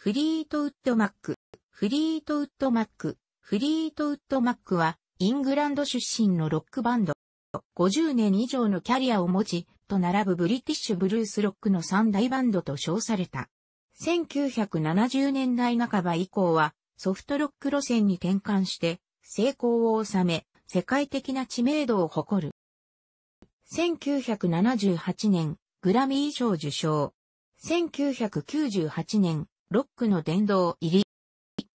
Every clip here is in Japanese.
フリートウッドマック。フリートウッドマック。フリートウッドマックは、イングランド出身のロックバンド。50年以上のキャリアを持ち、と並ぶブリティッシュブルースロックの三大バンドと称された。1970年代半ば以降は、ソフトロック路線に転換して、成功を収め、世界的な知名度を誇る。1978年、グラミー賞受賞。1998年、ロックの殿堂入り。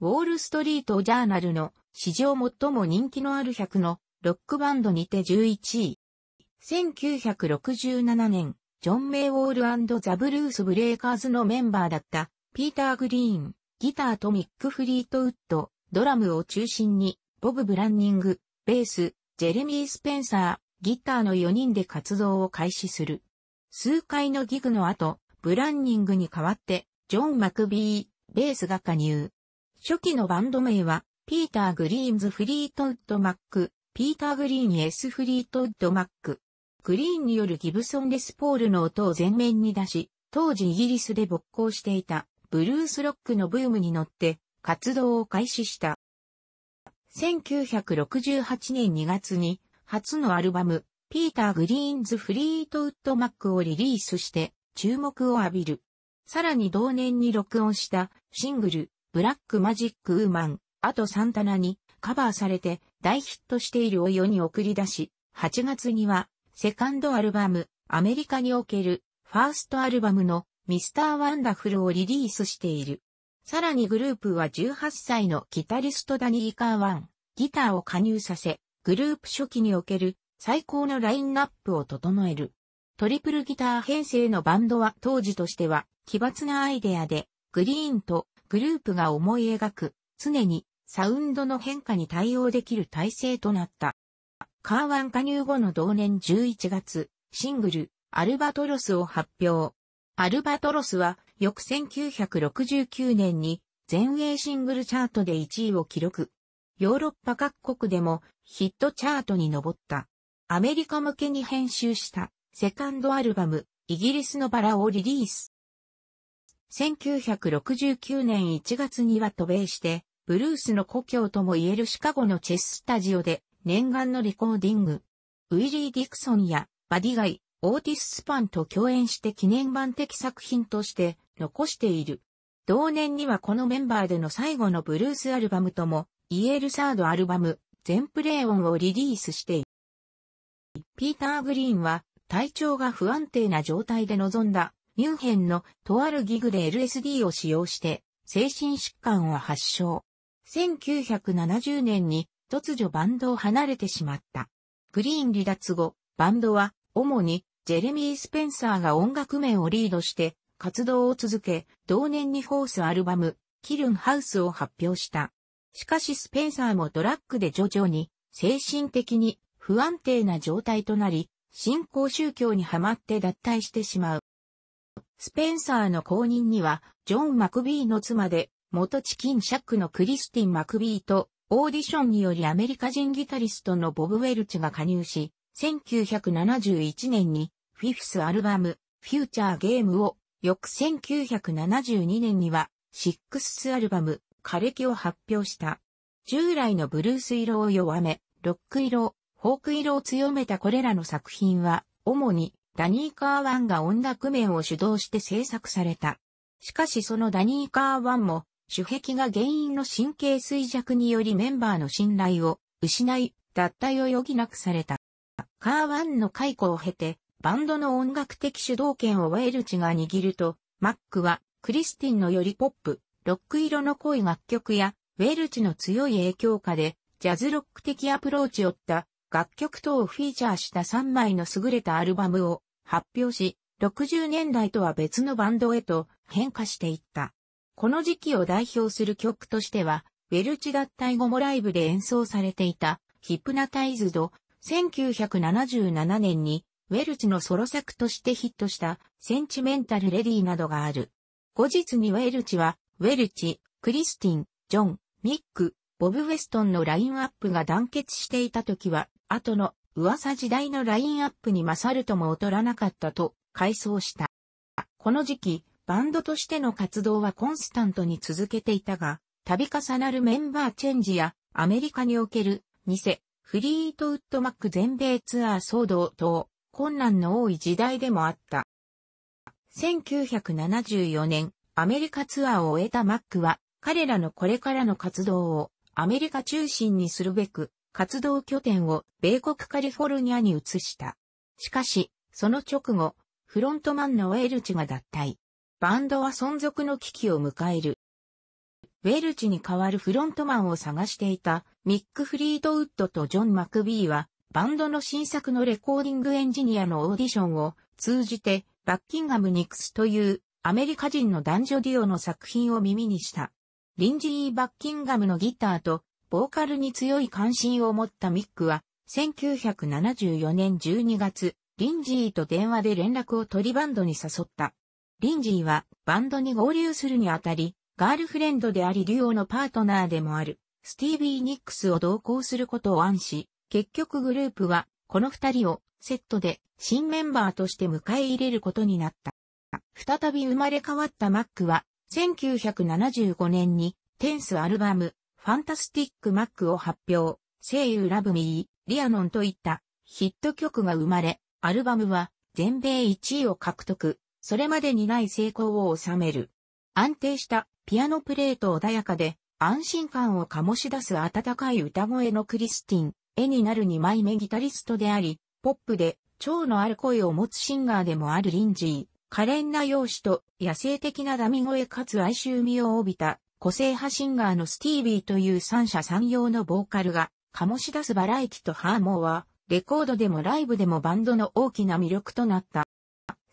ウォールストリートジャーナルの史上最も人気のある100のロックバンドにて11位。1967年、ジョン・メイ・ウォールザ・ブルース・ブレイカーズのメンバーだったピーター・グリーン、ギターとミック・フリートウッド、ドラムを中心に、ボブ・ブランニング、ベース、ジェレミー・スペンサー、ギターの4人で活動を開始する。数回のギグの後、ブランニングに代わって、ジョン・マクビー、ベースが加入。初期のバンド名は、ピーター・グリーンズ・フリートウッド・マック、ピーター・グリーン・エス・フリートウッド・マック。グリーンによるギブソン・レスポールの音を前面に出し、当時イギリスで勃興していた、ブルースロックのブームに乗って、活動を開始した。1968年2月に、初のアルバム、ピーター・グリーンズ・フリートウッド・マックをリリースして、注目を浴びる。さらに同年に録音したシングル、ブラックマジックウーマン、あとサンタナにカバーされて大ヒットしているお世に送り出し、8月にはセカンドアルバム、アメリカにおけるファーストアルバムのミスター・ワンダフルをリリースしている。さらにグループは18歳のギタリストダニー・カーワン、ギターを加入させ、グループ初期における最高のラインナップを整える。トリプルギター編成のバンドは当時としては奇抜なアイデアで、グリーンとグループが思い描く、常にサウンドの変化に対応できる体制となった。カーワン加入後の同年11月、シングル、アルバトロスを発表。アルバトロスは、翌1969年に、全英シングルチャートで1位を記録。ヨーロッパ各国でもヒットチャートに上った。アメリカ向けに編集したセカンドアルバム、イギリスのバラをリリース。1969年1月には渡米して、ブルースの故郷とも言えるシカゴのチェススタジオで念願のレコーディング。ウィリー・ディクソンやバディガイ、オーティス・スパンと共演して記念版的作品として残している。同年にはこのメンバーでの最後のブルースアルバムとも言えるサードアルバム、全プレイオンをリリースしている。ピーター・グリーンは体調が不安定な状態で臨んだミュンヘンのとあるギグで LSD を使用して精神疾患を発症。1970年に突如バンドを離れてしまった。グリーン離脱後、バンドは主にジェレミー・スペンサーが音楽面をリードして活動を続け、同年にフォースアルバム、キルンハウスを発表した。しかしスペンサーもドラッグで徐々に精神的に不安定な状態となり、新興宗教にはまって脱退してしまう。スペンサーの後任には、ジョン・マクビーの妻で、元チキン・シャックのクリスティン・マクビーと、オーディションによりアメリカ人ギタリストのボブ・ウェルチが加入し、1971年に、フィフスアルバム、フューチャーゲームを、翌1972年には、シックスアルバム、枯れ木を発表した。従来のブルース色を弱め、ロック色、フォーク色を強めたこれらの作品は、主にダニー・カーワンが音楽面を主導して制作された。しかしそのダニー・カーワンも、主壁が原因の神経衰弱によりメンバーの信頼を失い、脱退を余儀なくされた。カーワンの解雇を経て、バンドの音楽的主導権をウェールチが握ると、マックは、クリスティンのよりポップ、ロック色の濃い楽曲や、ウェールチの強い影響下で、ジャズロック的アプローチをった楽曲等をフィーチャーした3枚の優れたアルバムを発表し、60年代とは別のバンドへと変化していった。この時期を代表する曲としては、ウェルチ脱退後もライブで演奏されていた、ヒプナタイズド、1977年に、ウェルチのソロ作としてヒットした、センチメンタルレディなどがある。後日にウェルチは、ウェルチ、クリスティン、ジョン、ミック、ボブ・ウェストンのラインアップが団結していた時は、後の噂時代のラインアップに勝るとも劣らなかったと回想した。この時期、バンドとしての活動はコンスタントに続けていたが、度重なるメンバーチェンジやアメリカにおける偽、フリートウッドマック全米ツアー騒動等、困難の多い時代でもあった。1974年、アメリカツアーを終えたマックは、彼らのこれからの活動をアメリカ中心にするべく、活動拠点を米国カリフォルニアに移した。しかし、その直後、フロントマンのウェルチが脱退。バンドは存続の危機を迎える。ウェルチに代わるフロントマンを探していたミック・フリードウッドとジョン・マクビーはバンドの新作のレコーディングエンジニアのオーディションを通じてバッキンガム・ニクスというアメリカ人の男女デュオの作品を耳にした。リンジー・バッキンガムのギターとボーカルに強い関心を持ったミックは、1974年12月、リンジーと電話で連絡を取りバンドに誘った。リンジーはバンドに合流するにあたり、ガールフレンドでありデュオのパートナーでもある、スティービー・ニックスを同行することを暗示、結局グループは、この二人をセットで新メンバーとして迎え入れることになった。再び生まれ変わったマックは、1975年に、テンスアルバム、ファンタスティック・マックを発表、声優ラブミー、リアノンといったヒット曲が生まれ、アルバムは全米1位を獲得、それまでにない成功を収める。安定したピアノプレート穏やかで安心感を醸し出す温かい歌声のクリスティン、絵になる2枚目ギタリストであり、ポップで蝶のある声を持つシンガーでもあるリンジー。可憐な容姿と野生的なダミ声かつ哀愁味を帯びた個性派シンガーのスティービーという三者三様のボーカルが醸し出すバラエティとハーモーは、レコードでもライブでもバンドの大きな魅力となった。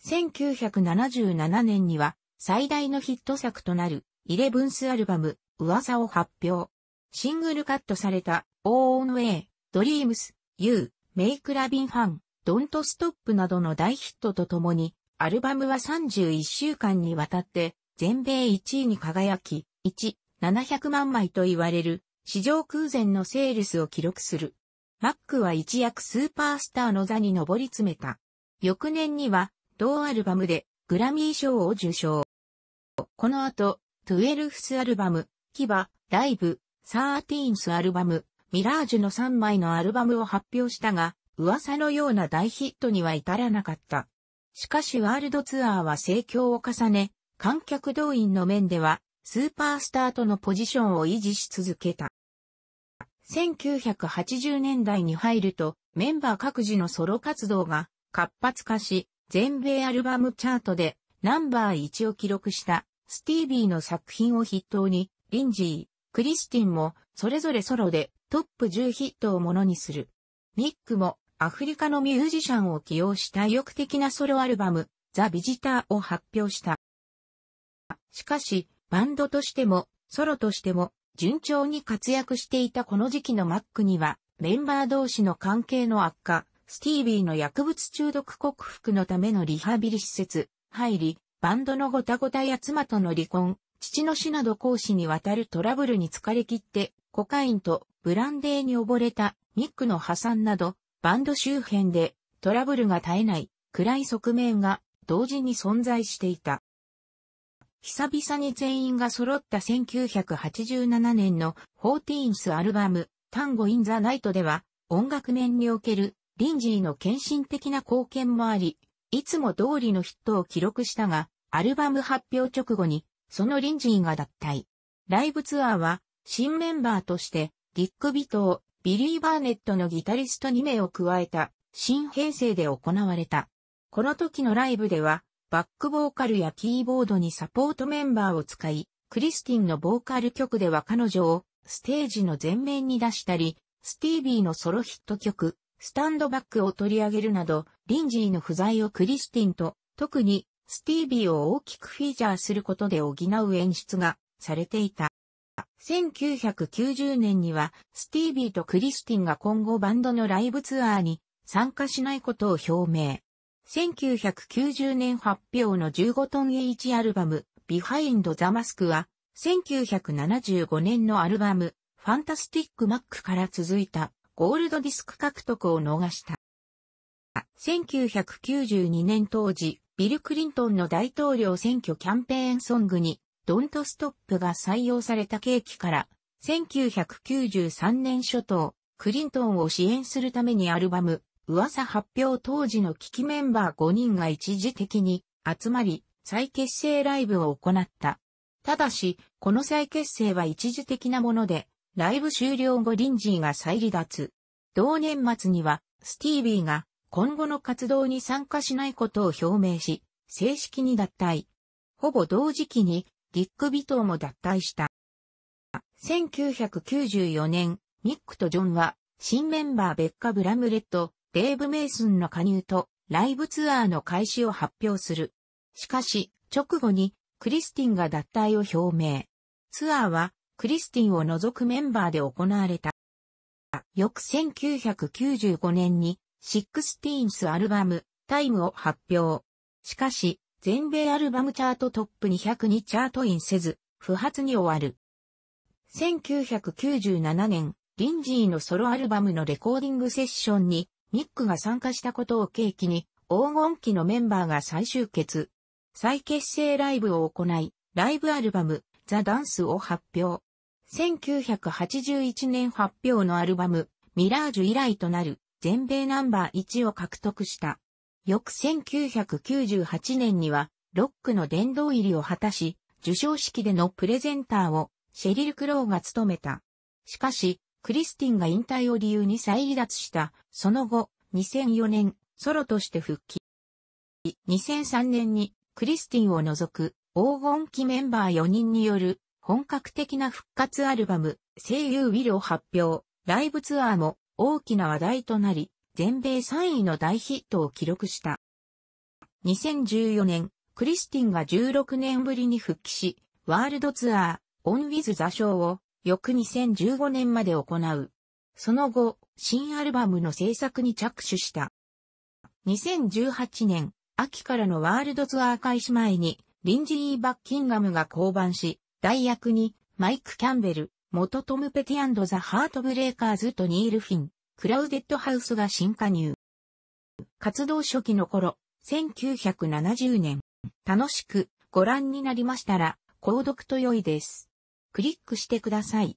1977年には最大のヒット作となるイレブンスアルバム噂を発表。シングルカットされたオーオ on ェ a ド Dreams, You, Make Lovin' f ト n Don't Stop などの大ヒットとともにアルバムは31週間にわたって全米1位に輝き1、700万枚と言われる、史上空前のセールスを記録する。マックは一躍スーパースターの座に上り詰めた。翌年には、同アルバムでグラミー賞を受賞。この後、トゥエルフスアルバム、キバ、ライブ、サーティーンスアルバム、ミラージュの3枚のアルバムを発表したが、噂のような大ヒットには至らなかった。しかしワールドツアーは盛況を重ね、観客動員の面ではスーパースターとのポジションを維持し続けた。1980年代に入ると、メンバー各自のソロ活動が活発化し、全米アルバムチャートでナンバー1を記録したスティービーの作品を筆頭に、リンジー、クリスティンもそれぞれソロでトップ10ヒットをものにする。ミックもアフリカのミュージシャンを起用した意欲的なソロアルバム、ザ・ビジターを発表した。しかし、バンドとしても、ソロとしても、順調に活躍していたこの時期のマックには、メンバー同士の関係の悪化、スティービーの薬物中毒克服のためのリハビリ施設、入り、バンドのごたごたや妻との離婚、父の死など講師にわたるトラブルに疲れ切って、コカインとブランデーに溺れたニックの破産など、バンド周辺でトラブルが絶えない暗い側面が同時に存在していた。久々に全員が揃った1987年のフォーティーンスアルバム、タンゴ・イン・ザ・ナイトでは、音楽面におけるリンジーの献身的な貢献もあり、いつも通りのヒットを記録したが、アルバム発表直後に、そのリンジーが脱退。ライブツアーは、新メンバーとして、ディック・ビトー、ビリー・バーネットのギタリスト2名を加えた、新編成で行われた。この時のライブでは、バックボーカルやキーボードにサポートメンバーを使い、クリスティンのボーカル曲では彼女をステージの前面に出したり、スティービーのソロヒット曲、スタンドバックを取り上げるなど、リンジーの不在をクリスティンと、特にスティービーを大きくフィーチャーすることで補う演出がされていた。1990年には、スティービーとクリスティンが今後バンドのライブツアーに参加しないことを表明。1990年発表の15トン H アルバム、Behind the Mask は、1975年のアルバム、Fantastic Mac から続いた、ゴールドディスク獲得を逃した。1992年当時、ビル・クリントンの大統領選挙キャンペーンソングに、Don't Stop が採用された契機から、1993年初頭、クリントンを支援するためにアルバム、噂発表当時の危機メンバー5人が一時的に集まり、再結成ライブを行った。ただし、この再結成は一時的なもので、ライブ終了後リンジーが再離脱。同年末には、スティービーが今後の活動に参加しないことを表明し、正式に脱退。ほぼ同時期に、ディック・ビトーも脱退した。1994年、ニックとジョンは、新メンバーベッカ・ブラムレット、デーブ・メイスンの加入とライブツアーの開始を発表する。しかし、直後にクリスティンが脱退を表明。ツアーはクリスティンを除くメンバーで行われた。翌1995年に、シックスティーンスアルバム、タイムを発表。しかし、全米アルバムチャートトップ200にチャートインせず、不発に終わる。1997年、リンジーのソロアルバムのレコーディングセッションにニックが参加したことを契機に、黄金期のメンバーが再集結。再結成ライブを行い、ライブアルバム、ザ・ダンスを発表。1981年発表のアルバム、ミラージュ以来となる全米ナンバー1を獲得した。翌1998年には、ロックの殿堂入りを果たし、受賞式でのプレゼンターをシェリル・クローが務めた。しかし、クリスティンが引退を理由に再離脱した。その後、2004年、ソロとして復帰。2003年に、クリスティンを除く、黄金期メンバー4人による、本格的な復活アルバム、声優ウィルを発表。ライブツアーも、大きな話題となり、全米3位の大ヒットを記録した。2014年、クリスティンが16年ぶりに復帰し、ワールドツアー、オン・ウィズ・ザ・ショを翌2015年まで行う。その後、新アルバムの制作に着手した。2018年、秋からのワールドツアー開始前に、リンジー・バッキンガムが降板し、代役に、マイク・キャンベル、元トム・ペティザ・ハートブレイカーズとニール・フィン、クラウデッドハウスが新加入。活動初期の頃、1970年、楽しくご覧になりましたら、購読と良いです。クリックしてください。